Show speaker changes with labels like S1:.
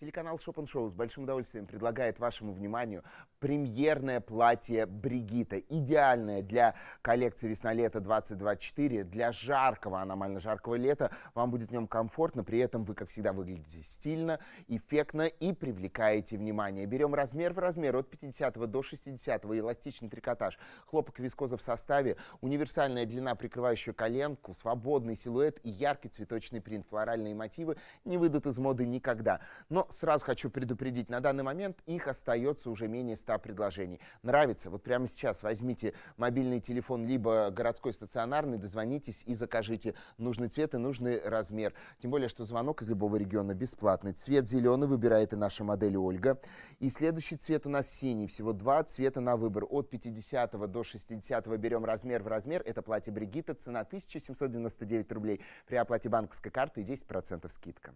S1: Телеканал Шопен Шоу с большим удовольствием предлагает вашему вниманию премьерное платье Бригита. Идеальное для коллекции весна-лето 2024, для жаркого, аномально жаркого лета. Вам будет в нем комфортно, при этом вы, как всегда, выглядите стильно, эффектно и привлекаете внимание. Берем размер в размер от 50 до 60, эластичный трикотаж, хлопок и вискоза в составе, универсальная длина, прикрывающая коленку, свободный силуэт и яркий цветочный принт. Флоральные мотивы не выйдут из моды никогда. Но сразу хочу предупредить, на данный момент их остается уже менее 100 предложений. Нравится? Вот прямо сейчас возьмите мобильный телефон, либо городской стационарный, дозвонитесь и закажите нужный цвет и нужный размер. Тем более, что звонок из любого региона бесплатный. Цвет зеленый выбирает и наша модель Ольга. И следующий цвет у нас синий. Всего два цвета на выбор. От 50 до 60 берем размер в размер. Это платье Бригита. Цена 1799 рублей. При оплате банковской карты 10% скидка.